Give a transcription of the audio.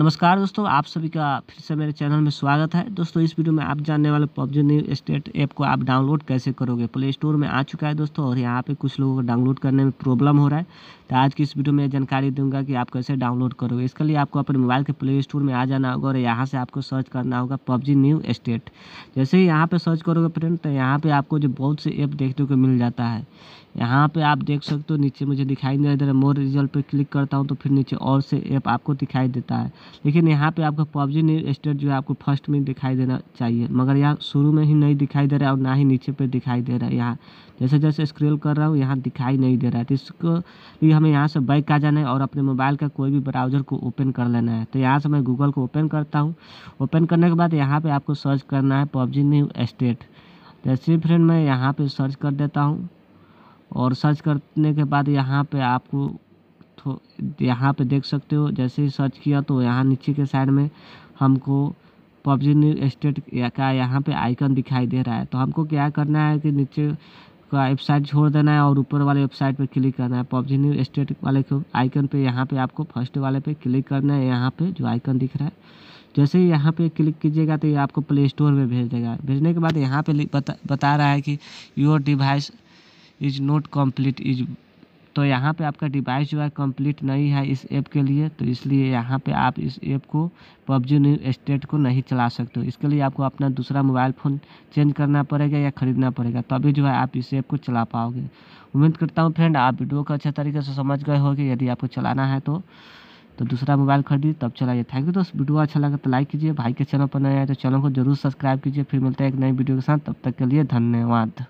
नमस्कार दोस्तों आप सभी का फिर से मेरे चैनल में स्वागत है दोस्तों इस वीडियो में आप जानने वाले पबजी न्यू स्टेट ऐप को आप डाउनलोड कैसे करोगे प्ले स्टोर में आ चुका है दोस्तों और यहाँ पे कुछ लोगों को डाउनलोड करने में प्रॉब्लम हो रहा है तो आज की इस वीडियो में जानकारी दूंगा कि आप कैसे डाउनलोड करोगे इसके लिए आपको अपने मोबाइल के प्ले स्टोर में आ जाना होगा और यहाँ से आपको सर्च करना होगा पबजी न्यू स्टेट जैसे ही यहाँ पर सर्च करोगे फ्रेंड तो यहाँ पर आपको जो बहुत से ऐप देखने को मिल जाता है यहाँ पे आप देख सकते हो नीचे मुझे दिखाई नहीं दे रहा मोर रिजल्ट पे क्लिक करता हूँ तो फिर नीचे और से ऐप आपको दिखाई देता है लेकिन यहाँ पे आपको पबजी न्यू स्टेट जो है आपको फर्स्ट में दिखाई देना चाहिए मगर यहाँ शुरू में ही नहीं दिखाई दे रहा है और ना ही नीचे पे दिखाई दे रहा है यहाँ जैसे जैसे स्क्रोल कर रहा हूँ यहाँ दिखाई नहीं दे रहा है तो इसको हमें यहाँ से बैक आ जाना है और अपने मोबाइल का कोई भी ब्राउज़र को ओपन कर लेना है तो यहाँ से मैं गूगल को ओपन करता हूँ ओपन करने के बाद यहाँ पर आपको सर्च करना है पबजी न्यू स्टेट जैसे तो फ्रेंड मैं यहाँ पर सर्च कर देता हूँ और सर्च करने के बाद यहाँ पर आपको तो यहाँ पे देख सकते हो जैसे ही सर्च किया तो यहाँ नीचे के साइड में हमको पबजी न्यू स्टेट का यहाँ पे आइकन दिखाई दे रहा है तो हमको क्या करना है कि नीचे आपका वेबसाइट छोड़ देना है और ऊपर वाले वेबसाइट पर क्लिक करना है पबजी न्यू स्टेट वाले के आइकन पे यहाँ पे आपको फर्स्ट वाले पे क्लिक करना है यहाँ पे जो आइकन दिख रहा है जैसे ही यहाँ पे क्लिक कीजिएगा तो ये आपको प्ले स्टोर में भेज देगा भेजने के बाद यहाँ पे बता, बता रहा है कि your device is not complete is तो यहाँ पे आपका डिवाइस जो है कंप्लीट नहीं है इस ऐप के लिए तो इसलिए यहाँ पे आप इस ऐप को पबजी न्यू स्टेट को नहीं चला सकते इसके लिए आपको अपना दूसरा मोबाइल फ़ोन चेंज करना पड़ेगा या ख़रीदना पड़ेगा तभी तो जो है आप इस ऐप को चला पाओगे उम्मीद करता हूँ फ्रेंड आप वीडियो को अच्छे तरीके से समझ गए होगे यदि आपको चलाना है तो तो दूसरा मोबाइल खरीदिए तब चलाइए थैंक यू दोस्त वीडियो अच्छा लगा तो लाइक कीजिए भाई के चैनल पर नया आए तो चैनल को जरूर सब्सक्राइब कीजिए फिर मिलते हैं एक नई वीडियो के साथ तब तक के लिए धन्यवाद